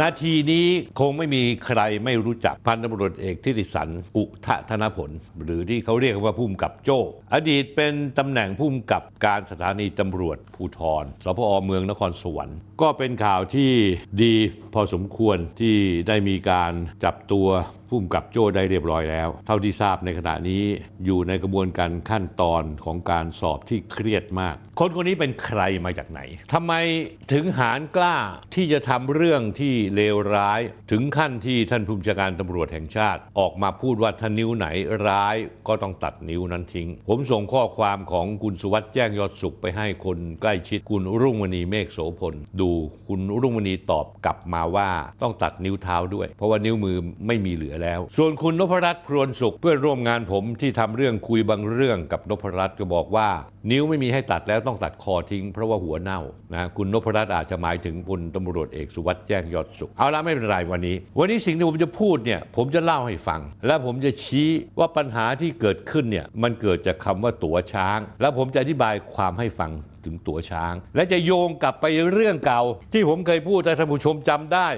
นาทีนี้คงไม่มีใครไม่รู้จักพันตำรวจเอกทิติสันอุทะธนผลหรือที่เขาเรียกว่าผู้มกับโจ้ อดีตเป็นตำแหน่งผู้มกับการสถานีตำรวจภูธรสพอเมืองนครสวรรค์ก็เป็นข่าวที่ดีพอสมควรที่ได้มีการจับตัวพุ่มกับโจ้ได้เรียบร้อยแล้ว เท่าที่ทราบในขณะนี้ อยู่ในกระบวนการขั้นตอนของการสอบที่เครียดมาก คนคนนี้เป็นใครมาจากไหน ทำไมถึงหารกล้าที่จะทำเรื่องที่เลวร้ายถึงขั้นที่ท่านผู้บัญชาการตำรวจแห่งชาติ ออกมาพูดว่าท่านิ้วไหนร้าย ก็ต้องตัดนิ้วนั้นทิ้ง ผมส่งข้อความของคุณสุวัสด์แจ้งยอดสุขไปให้คนใกล้ชิดคุณรุ่งมณีเมฆโสพลดูคุณรุ่งมณีตอบกลับมาว่าต้องตัดนิ้วเท้าด้วย เพราะว่านิ้วมือไม่มีเหลือแล้วส่วนคุณนพรัตน์พรวนสุขเพื่อนร่วมงานผมที่ทำเรื่องคุยบางเรื่องกับนพรัตน์ก็บอกว่านิ้วไม่มีให้ตัดแล้วต้องตัดคอทิ้งเพราะว่าหัวเน่านะคุณนพรัตน์อาจจะหมายถึงพลตำรวจเอกสุวัสด์แจ้งยอดสุข เอาละไม่เป็นไรวันนี้ วันนี้สิ่งที่ผมจะพูดเนี่ยผมจะเล่าให้ฟัง และผมจะชี้ว่าปัญหาที่เกิดขึ้นเนี่ยมันเกิดจากคาว่าตั๋วช้าง และผมจะอธิบายความให้ฟังถึงตัวช้าง และจะโยงกลับไปเรื่องเก่าที่ผมเคยพูดแต่ท่านผู้ชมจำได้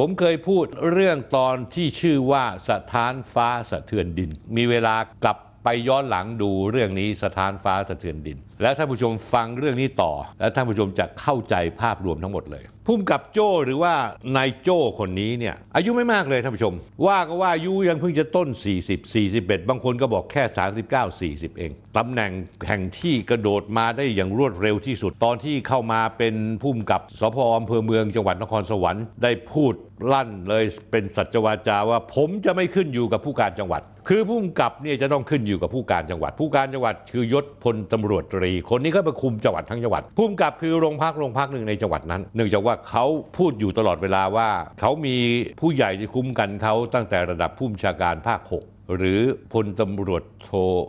ผมเคยพูดเรื่องตอนที่ชื่อว่าสถานฟ้าสะเทือนดิน มีเวลากลับไปย้อนหลังดูเรื่องนี้สถานฟ้าสะเทือนดิน และท่านผู้ชมฟังเรื่องนี้ต่อ และท่านผู้ชมจะเข้าใจภาพรวมทั้งหมดเลยพุ่มกับโจ้หรือว่านายโจ้คนนี้เนี่ย อายุไม่มากเลยท่านผู้ชม ว่าก็ว่าอายุยังเพิ่งจะต้น 40 41 บางคนก็บอกแค่ 39 40 เองตำแหน่งแห่งที่กระโดดมาได้อย่างรวดเร็วที่สุดตอนที่เข้ามาเป็นพุ่มกับสพอำเภอเมืองจังหวัดนครสวรรค์ได้พูดลั่นเลยเป็นสัจวาจาว่าผมจะไม่ขึ้นอยู่กับผู้การจังหวัด คือผู้กำกับเนี่ยจะต้องขึ้นอยู่กับผู้การจังหวัด ผู้การจังหวัดคือยศพลตำรวจตรีคนนี้ก็ไปคุมจังหวัดทั้งจังหวัดผู้กำกับคือโรงพักโรงพักหนึ่งในจังหวัดนั้นเนื่องจากว่าเขาพูดอยู่ตลอดเวลาว่า เขามีผู้ใหญ่ที่คุ้มกันเขาตั้งแต่ระดับผู้บัญชาการภาค 6 หรือพลตำรวจโท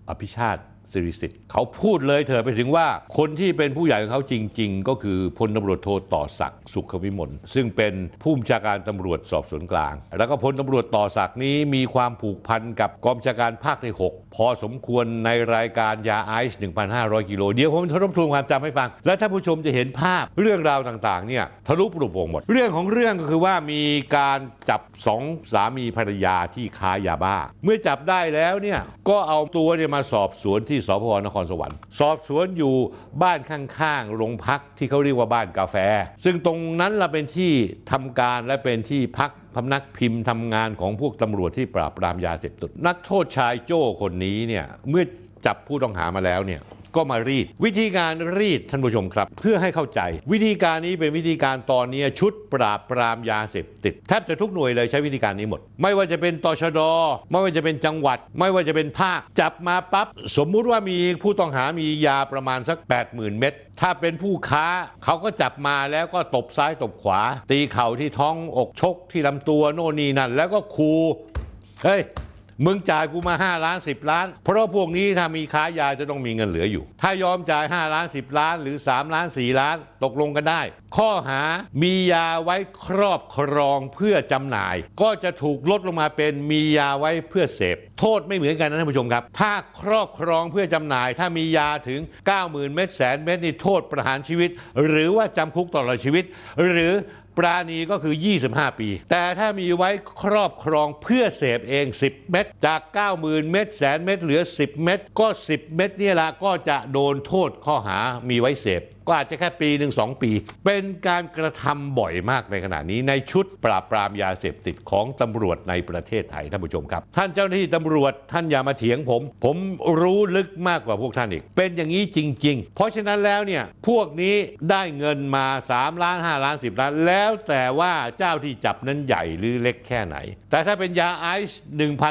อภิชาติสิริสิทธิ์เขาพูดเลยเถอไปถึงว่าคนที่เป็นผู้ใหญ่ของเขาจริงๆ ก็คือพลตารวจโทต่อศักดิ์สุขวิมลซึ่งเป็นผู้บัญชาการตำรวจสอบสวนกลาง แล้วก็พลตำารวจต่อศักดิ์นี้ มีความผูกพันกับกองบัญชาการภาคที่6พอสมควรในรายการยาไอซ์1,500กิโลเดี๋ยวผมจะทบทวนความจำให้ฟัง และท่านผู้ชมจะเห็นภาพเรื่องราวต่างๆเนี่ยทะลุปรุโปร่งหมดเรื่องของเรื่องก็คือว่ามีการจับสองสามีภรรยาที่ค้ายาบ้า เมื่อจับได้แล้วเนี่ยก็เอาตัวเนี่ยมาสอบสวนที่ที่สพนครสวรรค์สอบสวนอยู่บ้านข้างๆโรงพักที่เขาเรียกว่าบ้านกาแฟ ซึ่งตรงนั้นเราเป็นที่ทำการและเป็นที่พักพำนักพิมพ์ทำงานของพวกตำรวจที่ปราบปรามยาเสพติดนักโทษชายโจ้คนนี้เนี่ยเมื่อจับผู้ต้องหามาแล้วเนี่ยก็มารีดวิธีการรีดท่านผู้ชมครับ เพื่อให้เข้าใจ วิธีการนี้เป็นวิธีการตอนนี้ชุดปราบปรามยาเสพติดแทบจะทุกหน่วยเลยใช้วิธีการนี้หมด ไม่ว่าจะเป็นตชดไม่ว่าจะเป็นจังหวัด ไม่ว่าจะเป็นภาค จับมาปั๊บ สมมุติว่ามีผู้ต้องหามียาประมาณสัก 80,000 เม็ดถ้าเป็นผู้ค้าเขาก็จับมาแล้วก็ตบซ้ายตบขวา ตีเข่าที่ท้องอกชก ที่ลำตัวโน่นนี่นั่นแล้วก็คูเฮ้ยมึงจ่ายกูมา 5 ล้าน10 ล้าน เพราะพวกนี้ถ้ามีค้ายาจะต้องมีเงินเหลืออยู่ ถ้ายอมจ่าย 5 ล้าน 10 ล้านหรือ 3 ล้าน 4 ล้านตกลงกันได้ ข้อหามียาไว้ครอบครองเพื่อจำหน่าย ก็จะถูกลดลงมาเป็นมียาไว้เพื่อเสพ โทษไม่เหมือนกันนะท่านผู้ชมครับ ถ้าครอบครองเพื่อจำหน่ายถ้ามียาถึง 90,000เม็ดแสนเม็ดนี่โทษประหารชีวิต หรือว่าจำคุกตลอดชีวิต หรือปราณีก็คือ 25 ปี แต่ถ้ามีไว้ครอบครองเพื่อเสพเอง 10 เม็ดจาก 90,000เม็ดแสนเม็ดเหลือ 10 เม็ดก็ 10 เม็ดนี่ละก็จะโดนโทษข้อหามีไว้เสพ็อาจจะแค่ปีหนึ่งสองปี เป็นการกระทำบ่อยมากในขณะนี้ในชุดปราบปรามยาเสพติดของตำรวจในประเทศไทย ท่านผู้ชมครับ ท่านเจ้าหน้าที่ตำรวจท่านอย่ามาเถียงผม ผมรู้ลึกมากกว่าพวกท่านอีก เป็นอย่างนี้จริง ๆ เพราะฉะนั้นแล้วเนี่ยพวกนี้ได้เงินมา 3 ล้าน5ล้าน 10ล้านแล้วแต่ว่าเจ้าที่จับนั้นใหญ่หรือเล็กแค่ไหนแต่ถ้าเป็นยาไอซ์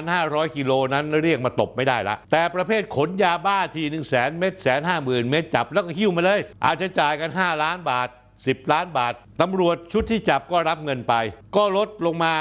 1,500กิโลนั้น เรียกมาตบไม่ได้ละ แต่ประเภทขนยาบ้าทีหนึ่งแสนเม็ดแสนห้าหมื่นเม็ดจับแล้วก็หิ้วมาเลย อาจจะจ่ายกัน 5 ล้านบาท 10 ล้านบาท ตำรวจชุดที่จับก็รับเงินไป ก็ลดลงมา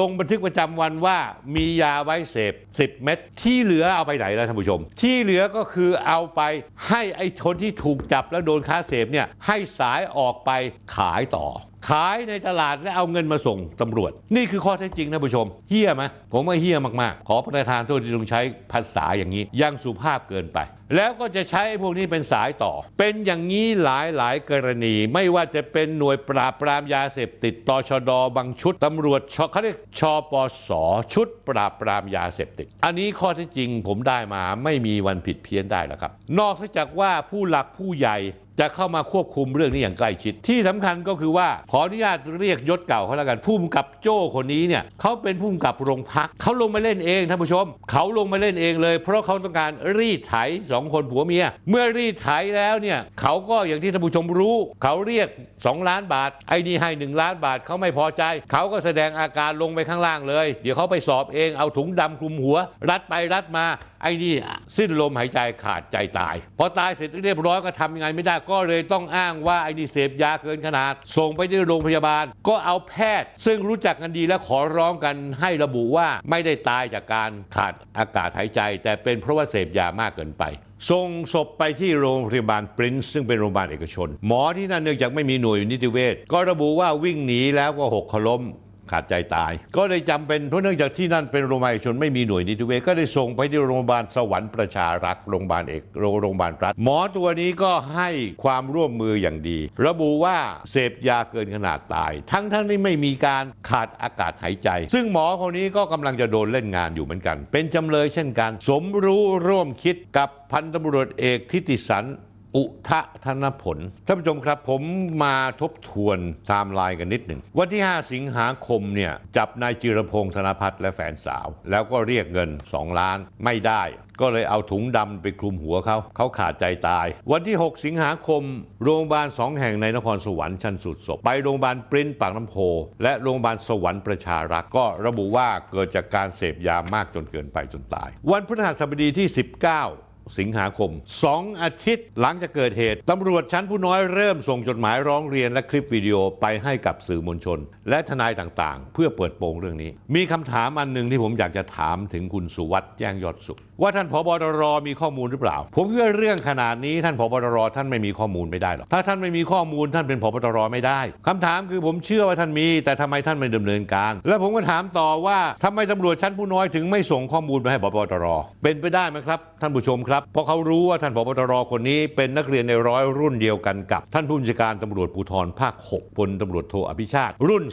ลงบันทึกประจำวันว่ามียาไว้เสพ 10 เม็ดที่เหลือเอาไปไหนแล้วท่านผู้ชม ที่เหลือก็คือเอาไปให้ไอ้คนที่ถูกจับแล้วโดนค้าเสพเนี่ยให้สายออกไปขายต่อขายในตลาดและเอาเงินมาส่งตำรวจ นี่คือข้อเท็จจริงนะผู้ชมเฮี้ยไหมผมว่าเฮี้ยมากๆ ขอประธานโทษที่ต้องใช้ภาษาอย่างนี้ ยังสุภาพเกินไป แล้วก็จะใช้พวกนี้เป็นสายต่อ เป็นอย่างนี้หลายหลายกรณี ไม่ว่าจะเป็นหน่วยปราบปรามยาเสพติดตชดบางชุดตำรวจชเขาเรียกชปสชุด ปราบปรามยาเสพติดอันนี้ข้อเท็จจริง ผมได้มาไม่มีวันผิดเพี้ยนได้แล้วครับ นอกจากว่าผู้หลักผู้ใหญ่จะเข้ามาควบคุมเรื่องนี้อย่าง ใกล้ชิดที่สำคัญก็คือว่าขออนุญาตเรียกยศเก่าเขาแล้วกันผู้่งกับโจ้คนนี้เนี่ยเขาเป็นผู้่งกับโรงพักเขาลงมาเล่นเองท่านผู้ชมเขาลงมาเล่นเองเลยเพราะเขาต้องการรีดไถสองคนผัวเมียเมื่อรีดไถแล้วเนี่ยเขาก็อย่างที่ท่านผู้ชมรู้เขาเรียก 2 ล้านบาทไอ้นี่ให้1ล้านบาทเขาไม่พอใจเขาก็แสดงอาการลงไปข้างล่างเลย เดี๋ยวเขาไปสอบเองเอาถุงดำคลุมหัว รัดไปรัดมาไอ้นี่สิ้นลมหายใจขาดใจตายพอตายเสร็จเรียบร้อยก็ทำยังไงไม่ได้ก็เลยต้องอ้างว่าไอ้นี่เสพยาเกินขนาด ส่งไปที่โรงพยาบาลก็เอาแพทย์ ซึ่งรู้จักกันดีและขอร้องกันให้ระบุว่าไม่ได้ตายจากการขาดอากาศหายใจ แต่เป็นเพราะว่าเสพยามากเกินไปส่งศพไปที่โรงพยาบาลปรินซ์ซึ่งเป็นโรงพยาบาลเอกชน หมอที่นั่นเนื่องจากไม่มีหน่วยนิติเวชก็ระบุว่าวิ่งหนีแล้วก็หกขล้มขาดใจตายก็เลยจำเป็นเพราะเนื่องจากที่นั่นเป็นโรงพยาบาลชนไม่มีหน่วยนิติเวชก็เลยส่งไปที่โรงพยาบาลสวรรค์ประชารักษ์โรงพยาบาลเอกโรงพยาบาลรัฐ หมอตัวนี้ก็ให้ความร่วมมืออย่างดี ระบุว่าเสพยาเกินขนาดตาย ทั้งทั้งที่ไม่มีการขาดอากาศหายใจ ซึ่งหมอคนนี้ก็กำลังจะโดนเล่นงานอยู่เหมือนกัน เป็นจำเลยเช่นกันสมรู้ร่วมคิดกับพันตำรวจเอกทิติสันอุทะธนผลท่านผู้ชมครับผมมาทบทวนไทม์ไลน์กันนิดหนึ่ง วันที่ 5 สิงหาคมเนี่ยจับนายจิรพงษ์ธนพัฒน์และแฟนสาว แล้วก็เรียกเงิน 2 ล้านไม่ได้ ก็เลยเอาถุงดำไปคลุมหัวเขา เขาขาดใจตาย วันที่ 6 สิงหาคมโรงพยาบาลสองแห่งในนครสวรรค์ชันสุดศพไปโรงพยาบาลปริ้นปากน้ำโพ และโรงพยาบาลสวรรค์ประชารักษ์ก็ระบุว่าเกิดจากการเสพยามากจนเกินไปจนตาย วันพฤหัสบดีที่ 19สิงหาคม 2 อาทิตย์หลังจากเกิดเหตุ ตำรวจชั้นผู้น้อยเริ่มส่งจดหมายร้องเรียนและคลิปวิดีโอไปให้กับสื่อมวลชน และทนายต่างๆ เพื่อเปิดโปงเรื่องนี้ มีคำถามอันหนึ่งที่ผมอยากจะถามถึงคุณสุวัสด์แจ้งยอดสุขว่าท่านผบตรมีข้อมูลหรือเปล่า ผมเชื่อเรื่องขนาดนี้ท่านผบตรท่านไม่มีข้อมูลไม่ได้หรอกถ้าท่านไม่มีข้อมูลท่านเป็นผบตรไม่ได้ คำถามคือผมเชื่อว่าท่านมีแต่ทำไมท่านไม่ดำเนินการ แล้วผมก็ถามต่อว่าทำไมตำรวจชั้นผู้น้อยถึงไม่ส่งข้อมูลไปให้ผบตรเป็นไปได้ไหมครับ ท่านผู้ชมครับเพราะเขารู้ว่าท่านผบตรคนนี้เป็นนักเรียนในร้อยรุ่นเดียวกันกับท่านผู้บัญชาการตำรวจภูธรภาค6พลตำรวจโทอภิชาติรุ่น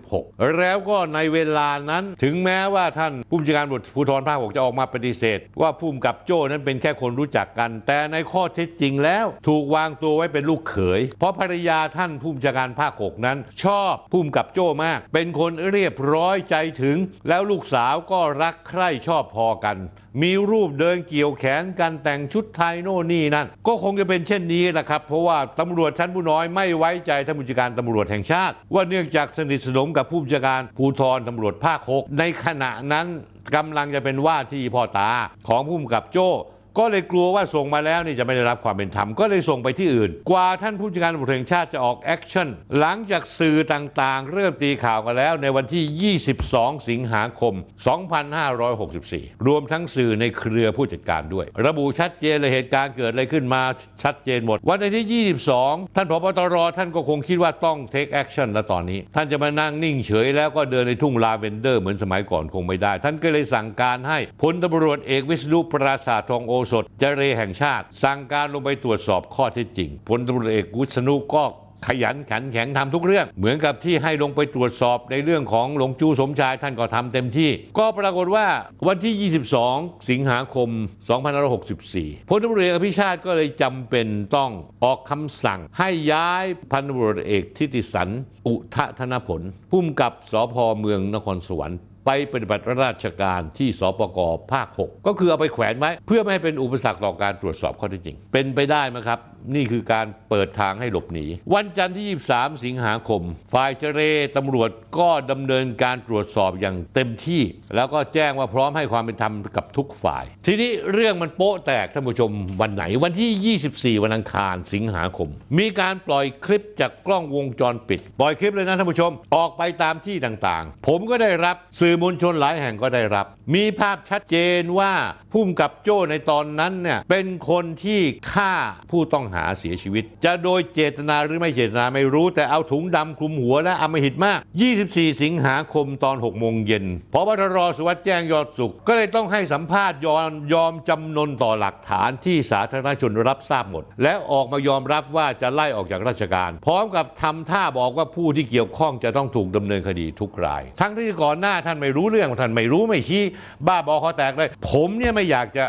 36 แล้วก็ในเวลานั้น ถึงแม้ว่าท่านผู้บัญชาการตำรวจภูธรภาค 6 จะออกมาปฏิเสธว่าภูมมกับโจ้นั้นเป็นแค่คนรู้จักกัน แต่ในข้อเท็จจริงแล้ว ถูกวางตัวไว้เป็นลูกเขย เพราะภรรยาท่านผู้จัดการภาคหกนั้น ชอบภูมมกับโจ้มาก เป็นคนเรียบร้อยใจถึงแล้วลูกสาวก็รักใคร่ชอบพอกัน มีรูปเดินเกี่ยวแขนกันแต่งชุดไทยโน่นนี่นั่น ก็คงจะเป็นเช่นนี้แหละครับ เพราะว่าตำรวจชั้นผู้น้อยไม่ไว้ใจท่านผู้จัดการตำรวจแห่งชาติ ว่าเนื่องจากสนิทสนมกับผู้จัดการภูธรตำรวจภาคหกในขณะนั้นกำลังจะเป็นว่าที่พ่อตา ของผู้กำกับโจ้ก็เลยกลัวว่าส่งมาแล้วนี่จะไม่ได้รับความเป็นธรรมก็เลยส่งไปที่อื่นกว่าท่านผู้จัดการตำรวจแห่งชาติจะออกแอคชั่นหลังจากสื่อต่างๆ เริ่มตีข่าวกันแล้วในวันที่ 22 สิงหาคม 2564 รวมทั้งสื่อในเครือผู้จัดการด้วย ระบุชัดเจนเลยเหตุการณ์เกิดอะไรขึ้นมาชัดเจนหมด วันที่ 22 ท่านผบตรท่านก็คงคิดว่าต้องเทคแอคชั่นแล้วตอนนี้ท่านจะมานั่งนิ่งเฉย แล้วก็เดินในทุ่งลาเวนเดอร์เหมือนสมัยก่อนคงไม่ได้ท่านก็เลยสั่งการให้พลตำรวจเอกวิษณุปราสาททองโอสถเจรแห่งชาติสั่งการลงไปตรวจสอบข้อเท็จจริงพลตำรวจเอกวุษนุก็ขยันขันแข็งทำทุกเรื่อง เหมือนกับที่ให้ลงไปตรวจสอบในเรื่องของหลงจูสมชายท่านก็ทำเต็มที่ ก็ปรากฏว่าวันที่ 22 สิงหาคม 2564 พลตำรวจเอกอภิชาติก็เลยจำเป็นต้องออกคำสั่งให้ย้ายพันตำรวจเอก ทิติสันอุทะธนผลผู้กกับสพเมืองนครสวรรค์ไปปฏิบัติราชการที่สปกภาค 6 ก็คือเอาไปแขวนไว้เพื่อไม่ให้เป็นอุปสรรคต่อการตรวจสอบข้อเท็จจริงเป็นไปได้ไหมครับนี่คือการเปิดทางให้หลบหนี วันจันทร์ที่ 23 สิงหาคมฝ่ายเจรตำรวจก็ดำเนินการตรวจสอบอย่างเต็มที่แล้วก็แจ้งว่าพร้อมให้ความเป็นธรรมกับทุกฝ่าย ทีนี้เรื่องมันโป๊ะแตกท่านผู้ชมวันไหนวันที่ 24 วันอังคารสิงหาคม มีการปล่อยคลิปจากกล้องวงจรปิดปล่อยคลิปเลยนะท่านผู้ชมออกไปตามที่ต่างๆ ผมก็ได้รับสื่ออมวลชนหลายแห่งก็ได้รับ มีภาพชัดเจนว่าพุ่มกับโจ้ในตอนนั้นเนี่ย เป็นคนที่ฆ่าผู้ต้องหาเสียชีวิต จะโดยเจตนาหรือไม่เจตนาไม่รู้ แต่เอาถุงดำคลุมหัวและอำมหิตมาก 24 สิงหาคมตอน6โมงเย็นพบตรสุวัสด์แจ้งยอดสุข ก็เลยต้องให้สัมภาษณ์ยอมยอมจำนนต่อหลักฐานที่สาธารณชนรับทราบหมด และออกมายอมรับว่าจะไล่ออกจากราชการ พร้อมกับทำท่าบอกว่าผู้ที่เกี่ยวข้องจะต้องถูกดำเนินคดีทุกราย ทั้งที่ก่อนหน้าท่านไม่รู้เรื่องท่านไม่รู้ไม่ชี้บ้าบอคอแตกเลย ผมเนี่ยไม่อยากจะ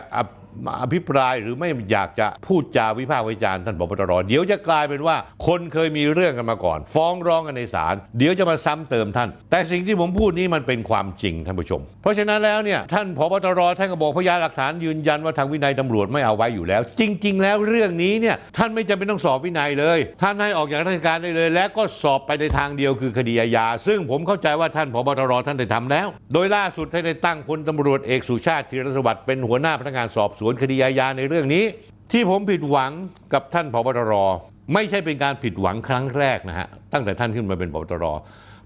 มาอภิปรายหรือไม่อยากจะพูดจาวิพากษ์วิจารณ์ ท่านพบตรเดี๋ยวจะกลายเป็นว่า คนเคยมีเรื่องกันมาก่อน ฟ้องร้องกันในศาลเดี๋ยวจะมาซ้ำเติมท่าน แต่สิ่งที่ผมพูดนี้มันเป็นความจริงท่านผู้ชม เพราะฉะนั้นแล้วเนี่ยท่านพบตรท่านก็บอกพยานหลักฐานยืนยันว่าทางวินัยตำรวจไม่เอาไว้อยู่แล้ว จริง ๆ แล้วเรื่องนี้เนี่ยท่านไม่จำเป็นต้องสอบวินัยเลย ท่านให้ออกจากราชการได้เลย และก็สอบไปในทางเดียวคือคดีอาญาซึ่งผมเข้าใจว่าท่านพบตรท่านได้ทำแล้ว โดยล่าสุดท่านได้ตั้งพลตำรวจเอกสุชาติธีรสวัสดิ์เป็นหัวหน้าพนักงานสอบสวนคดีอาญาในเรื่องนี้ ที่ผมผิดหวังกับท่านพบตรไม่ใช่เป็นการผิดหวังครั้งแรกนะฮะตั้งแต่ท่านขึ้นมาเป็นพบตร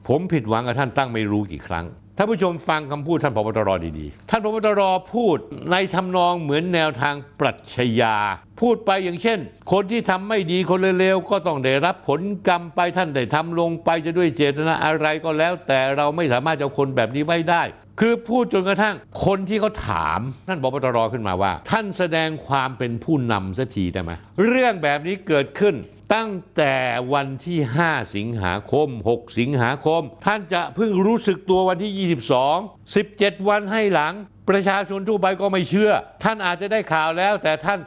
ผมผิดหวังกับท่านตั้งไม่รู้กี่ครั้ง ท่านผู้ชมฟังคำพูดท่านพบตรดีๆท่านพบตรพูดในทำนองเหมือนแนวทางปรัชญาพูดไปอย่างเช่น คนที่ทำไม่ดีคนเลวๆก็ต้องได้รับผลกรรมไปท่านได้ทำลง ไปจะด้วยเจตนาอะไรก็แล้วแต่เราไม่สามารถจะคนแบบนี้ไว้ได้คือพูดจนกระทั่งคนที่เขาถามท่านบพตรขึ้นมาว่า ท่านแสดงความเป็นผู้นำสักทีได้ไหมเรื่องแบบนี้เกิดขึ้น ตั้งแต่วันที่ 5 สิงหาคม 6 สิงหาคม ท่านจะเพิ่งรู้สึกตัววันที่ 22 17 วันให้หลัง ประชาชนทั่วไปก็ไม่เชื่อ ท่านอาจจะได้ข่าวแล้ว แต่ท่าน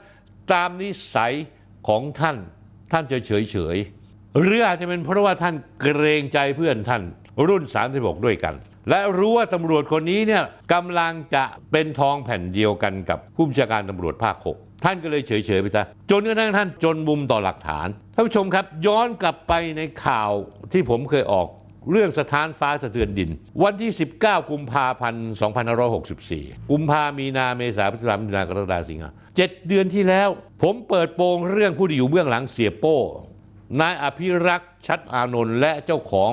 ตามนิสัยของท่าน ท่านจะเฉยเฉยหรืออาจจะเป็นเพราะว่าท่านเกรงใจเพื่อนท่าน รุ่น36ด้วยกันและรู้ว่าตำรวจคนนี้เนี่ยกำลังจะเป็นทองแผ่นเดียวกันกับผู้บัญชาการตำรวจภาคหกท่านก็เลยเฉย ๆ ไปซะจนกระทั่งท่านจนมุมต่อหลักฐาน ท่านผู้ชมครับ ย้อนกลับไปในข่าวที่ผมเคยออกเรื่องสถานฟ้าสะเทือนดิน วันที่ 19 กุมภาพันธ์2564 กุมภามีนาเมษาพฤษภามิถุนากรกฎาคมสิงหาเจ็ดเดือนที่แล้ว ผมเปิดโปงเรื่องผู้ที่อยู่เบื้องหลังเสียโป้นายอภิรักษ์ชัดอานนท์และเจ้าของ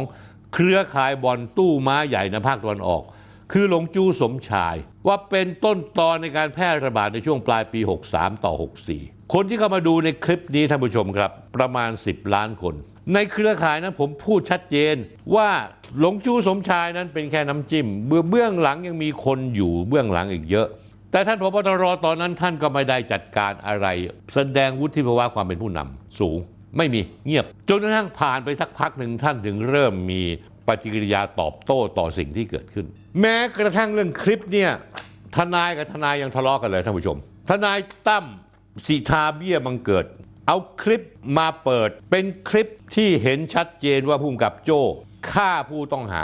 เครือข่ายบ่อนตู้ม้าใหญ่ในภาคตะวันออก คือหลงจู สมชาย ว่าเป็นต้นตอนในการแพร่ระบาดในช่วงปลายปี 63 ต่อ 64 คนที่เข้ามาดูในคลิปนี้ ท่านผู้ชมครับประมาณ 10 ล้านคน ในเครือข่ายนั้นผมพูดชัดเจนว่าหลงจู สมชาย นั้นเป็นแค่น้ำจิ้มเบื้องหลังยังมีคนอยู่เบื้องหลังอีกเยอะ แต่ท่านพบตรตอนนั้นท่านก็ไม่ได้จัดการอะไร แสดงวุฒิภาวะความเป็นผู้นำสูงไม่มีเงียบจนกระทั่งผ่านไปสักพักหนึ่งท่านถึงเริ่มมีปฏิกิริยาตอบโต้ต่อสิ่งที่เกิดขึ้น แม้กระทั่งเรื่องคลิปเนี่ยทนายกับทนายยังทะเลาะกันเลยท่านผู้ชม ทนายตั้มสีทาเบี้ยบังเกิด เอาคลิปมาเปิดเป็นคลิปที่เห็นชัดเจนว่าภูมิกับโจ้ฆ่าผู้ต้องหา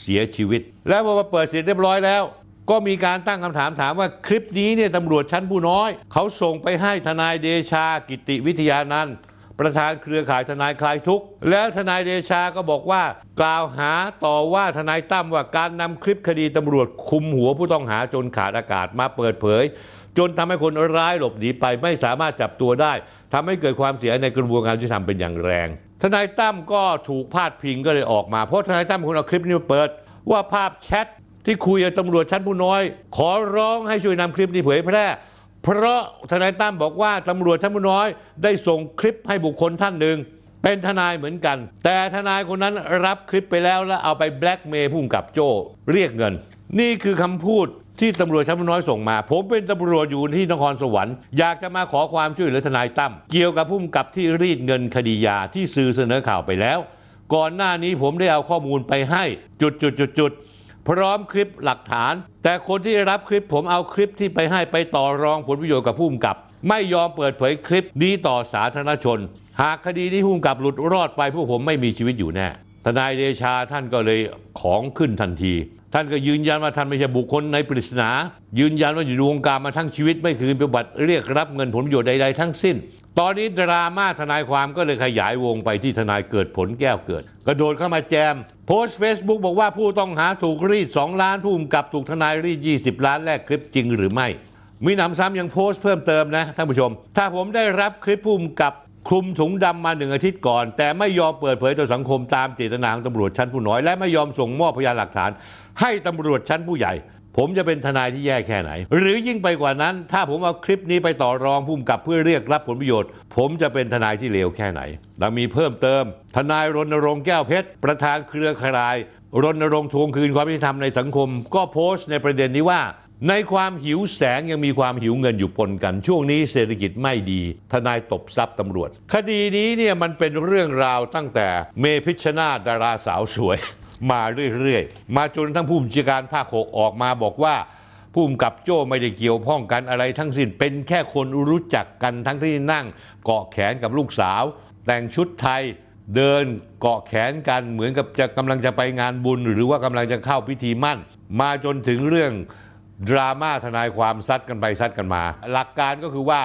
เสียชีวิต แล้วพอมาเปิดเสร็จเรียบร้อยแล้ว ก็มีการตั้งคำถามถามว่าคลิปนี้เนี่ยตำรวจชั้นผู้น้อย เขาส่งไปให้ทนายเดชากิติวิทยานันท์ประธานเครือข่ายทนายคลายทุกข์แล้วทนายเดชาก็บอกว่า กล่าวหาต่อว่าทนายตั้มว่าการนำคลิปคดีตำรวจคุมหัวผู้ต้องหาจนขาดอากาศมาเปิดเผย จนทำให้คนร้ายหลบหนีไปไม่สามารถจับตัวได้ ทำให้เกิดความเสียในกระบวนการยุติธรรมเป็นอย่างแรง ทนายตั้มก็ถูกพาดพิงก็เลยออกมา เพราะทนายตั้มคนเอาคลิปนี้มาเปิด ว่าภาพแชทที่คุยกับตำรวจชั้นผู้น้อย ขอร้องให้ช่วยนำคลิปนี้เผยแพร่เพราะทนายตั้มบอกว่า ตำรวจชั้นผู้น้อยได้ส่งคลิปให้บุคคลท่านหนึ่ง เป็นทนายเหมือนกัน แต่ทนายคนนั้นรับคลิปไปแล้วแล้วเอาไปแบล็กเมย์พุ่งกับโจ้ เรียกเงิน นี่คือคำพูดที่ตำรวจชั้นผู้น้อยส่งมา ผมเป็นตำรวจอยู่ที่นครสวรรค์อยากจะมาขอความช่วยเหลือทนายตั้มเกี่ยวกับพุ่มกับที่รีดเงินคดียาที่สื่อเสนอข่าวไปแล้ว ก่อนหน้านี้ผมได้เอาข้อมูลไปให้จุดจุดจุดจุดพร้อมคลิปหลักฐาน แต่คนที่รับคลิปผมเอาคลิปที่ไปให้ไปต่อรองผลประโยชน์กับผู้กกับ ไม่ยอมเปิดเผยคลิปนี้ต่อสาธารณชน หากคดีนี้ผู้กกับหลุดรอดไปพวกผมไม่มีชีวิตอยู่แน่ทนายเดชาท่านก็เลยของขึ้นทันที ท่านก็ยืนยันว่าท่านไม่ใช่บุคคลในปริศนา ยืนยันว่าอยู่ในวงการมาทั้งชีวิต ไม่เคยนประบัติเรียกรับเงินผลประโยชน์ใดๆทั้งสิ้นตอนนี้ดราม่าทนายความก็เลยขยายวงไปที่ทนายเกิดผลแก้วเกิด กระโดดเข้ามาแจม โพสต์เฟซบุ๊กบอกว่าผู้ต้องหาถูกรีด2ล้านผู้กกับถูกทนายรีด20 ล้านแลกคลิปจริงหรือไม่ มีหนำซ้ำยังโพสต์เพิ่มเติมนะท่านผู้ชม ถ้าผมได้รับคลิปผู้กกับคลุมถุงดำมาหนึ่งอาทิตย์ก่อน แต่ไม่ยอมเปิดเผยต่อสังคมตามเจตนาของตำรวจชั้นผู้น้อยและไม่ยอมส่งมอบพยานหลักฐาน ให้ตำรวจชั้นผู้ใหญ่ผมจะเป็นทนายที่แย่แค่ไหน หรือยิ่งไปกว่านั้น ถ้าผมเอาคลิปนี้ไปต่อรองพุ่มกับเพื่อเรียกรับผลประโยชน์ ผมจะเป็นทนายที่เลวแค่ไหนดังมีเพิ่มเติม ทนายรณรงค์แก้วเพชรประธานเครือข่ายรณรงค์ทวงคืนความยุติธรรมในสังคม ก็โพสต์ในประเด็นนี้ว่า ในความหิวแสงยังมีความหิวเงินอยู่ปนกัน ช่วงนี้เศรษฐกิจไม่ดี ทนายตบทรัพย์ตำรวจ คดีนี้เนี่ยมันเป็นเรื่องราวตั้งแต่เมพิชนาดาราสาวสวยมาเรื่อยๆ มาจนทั้งผู้บัญชาการภาคหกออกมาบอกว่าผู้กำกับโจ้ไม่ได้เกี่ยวพ้องกันอะไรทั้งสิ้นเป็นแค่คนรู้จักกันทั้งที่นั่ง เกาะแขนกับลูกสาว แต่งชุดไทยเดิน เกาะแขนกันเหมือนกับจะกำลังจะไปงานบุญ หรือว่ากำลังจะเข้าพิธีมั่น มาจนถึงเรื่อง ดราม่าทนายความซัดกันไปซัดกันมา หลักการก็คือว่า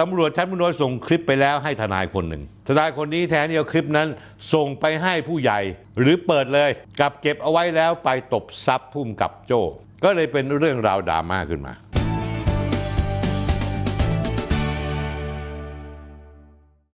ตำรวจชั้นผู้น้อยส่งคลิปไปแล้วให้ทนายคนหนึ่ง ทนายคนนี้แทนที่เอาคลิปนั้นส่งไปให้ผู้ใหญ่ หรือเปิดเลยกับเก็บเอาไว้แล้วไปตบซับพุ่มกับโจ้ ก็เลยเป็นเรื่องราวดราม่าขึ้นมา